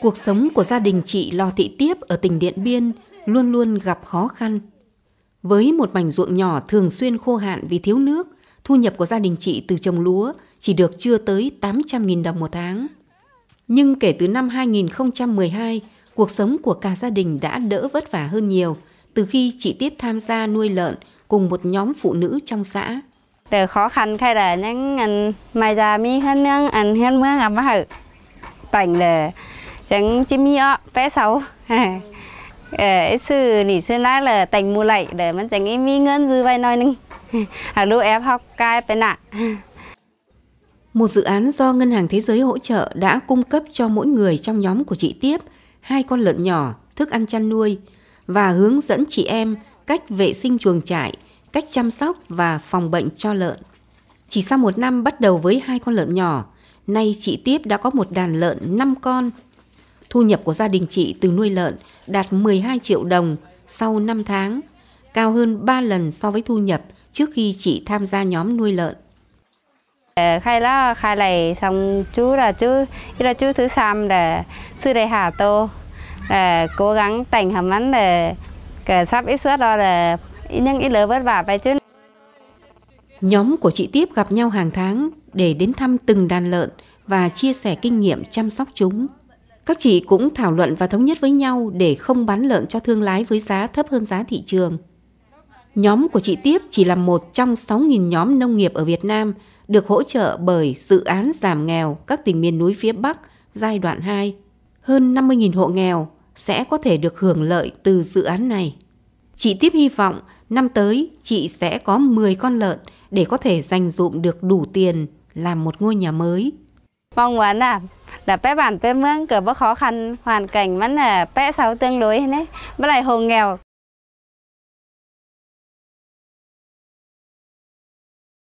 Cuộc sống của gia đình chị Lò Thị Tiếp ở tỉnh Điện Biên luôn luôn gặp khó khăn. Với một mảnh ruộng nhỏ thường xuyên khô hạn vì thiếu nước, thu nhập của gia đình chị từ trồng lúa chỉ được chưa tới 800.000 đồng một tháng. Nhưng kể từ năm 2012, cuộc sống của cả gia đình đã đỡ vất vả hơn nhiều từ khi chị Tiếp tham gia nuôi lợn cùng một nhóm phụ nữ trong xã. Từ khó khăn khai là những anh mai ra mi hơn những anh hết mưa gặp hết. Tành là chẳng chỉ mi ọ bé sáu ờ sư nỉ sư nãy là tành mua lại để mình chẳng em mi ngân dư vài nói nưng à lúc em học cai bên nạ một dự án do Ngân hàng Thế giới hỗ trợ đã cung cấp cho mỗi người trong nhóm của chị Tiếp hai con lợn nhỏ, thức ăn chăn nuôi và hướng dẫn chị em cách vệ sinh chuồng trại, cách chăm sóc và phòng bệnh cho lợn. Chỉ sau một năm bắt đầu với hai con lợn nhỏ, nay chị Tiếp đã có một đàn lợn 5 con Thu nhập của gia đình chị từ nuôi lợn đạt 12 triệu đồng sau 5 tháng, cao hơn 3 lần so với thu nhập trước khi chị tham gia nhóm nuôi lợn. Ờ, khai là khai này xong chú là chú, là chú thứ sam là sư đại hà tô, là ờ, cố gắng tành hầm mắn để cả ờ, sắp ít suất đó là những ít lớn vất vả phải chứ. Nhóm của chị Tiếp gặp nhau hàng tháng để đến thăm từng đàn lợn và chia sẻ kinh nghiệm chăm sóc chúng. Các chị cũng thảo luận và thống nhất với nhau để không bán lợn cho thương lái với giá thấp hơn giá thị trường. Nhóm của chị Tiếp chỉ là một trong 6.000 nhóm nông nghiệp ở Việt Nam được hỗ trợ bởi dự án giảm nghèo các tỉnh miền núi phía Bắc giai đoạn 2. Hơn 50.000 hộ nghèo sẽ có thể được hưởng lợi từ dự án này. Chị Tiếp hy vọng năm tới chị sẽ có 10 con lợn để có thể dành dụm được đủ tiền làm một ngôi nhà mới. Mong muốn là là bé bản bé mương cửa bó khó khăn hoàn cảnh vẫn là bé sáu tương đối này với lại hồ nghèo